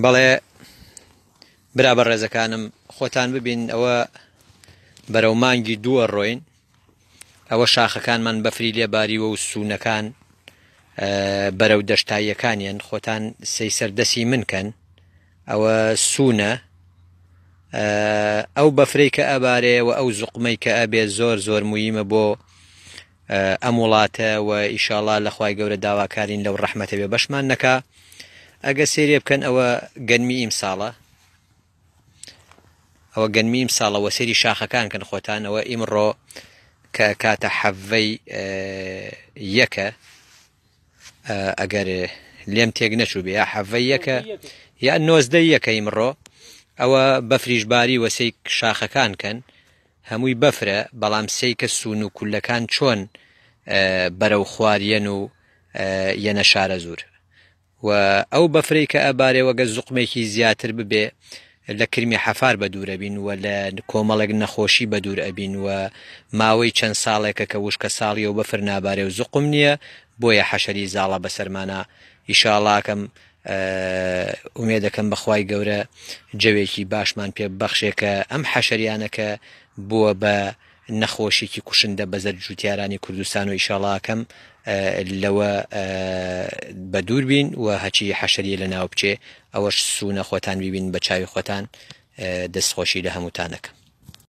بەڵێ برا بە ڕێزەکانم خۆتان ببین ئەوە بەرەو مانگی دووە ڕۆین ئەوە شاخەکانمان بەفری لێباریوە و سوونەکان بەرەو دەشتاییەکانیان خۆتان سەی سەردەسی منکەن ئەوە سوونە ئەو بەفرەی کە ئەبارێ و ئەو زوقمەی کە ئەبێ زۆر زۆر مویمە بۆ ئەم وڵاتە و ئیشاڵا لەخوای گەورە داواکارین لەو ڕەحمەتە بێ بەشمان نەکە ئەگە سێری بکەن ئەوە گەنمی ئیم ساڵە ئەوە گەنمیم ساڵەوە سێری شاخەکان کن خۆتانەوە ئیمڕۆ کە کاتە حەڤەی یەکە ئەگەر لێم تێک نەچوو بێ یا حەڤەی یەکە یا نۆزدەی یەکە ئیمڕۆ ئەوە بەفریژباری وەسەی شاخەکان کەن هەمووی بەفرە بەڵام سی کە سون و کولەکان چۆن بەرەو خواریەن و یەنە شارە زوور و ئەو بەفرەی کە ئەبارێوەگە زوقمێکی زیاتر ببێ لە کرمی حەفار بە دوورە بین و لە کۆمەڵێک نەخۆشی بە دوور ئەبین و ماوەی چەند ساڵێکە کە وشکە ساڵی و بەفر نابارێ و زوقم نییە بۆیە حەشەری زاڵە بەسەرمانە ئیشاڵاکەم ئومێ دەکەم بەخوای گەورە جەوێکی باشمان پێ بەخشێکە ئەم حەشریانەکە بووە بە نەخۆشیێکی کوشندە بەزەر جووتیارانی کوردستان و ئیشاڵاکەم لەوە بە دوور بین و هەچی حەشریە لە ناو بچێ ئەوەش سوونە خۆتان ببین بە چاوی خۆتان دەستخۆشی لە هەمووتانەکەم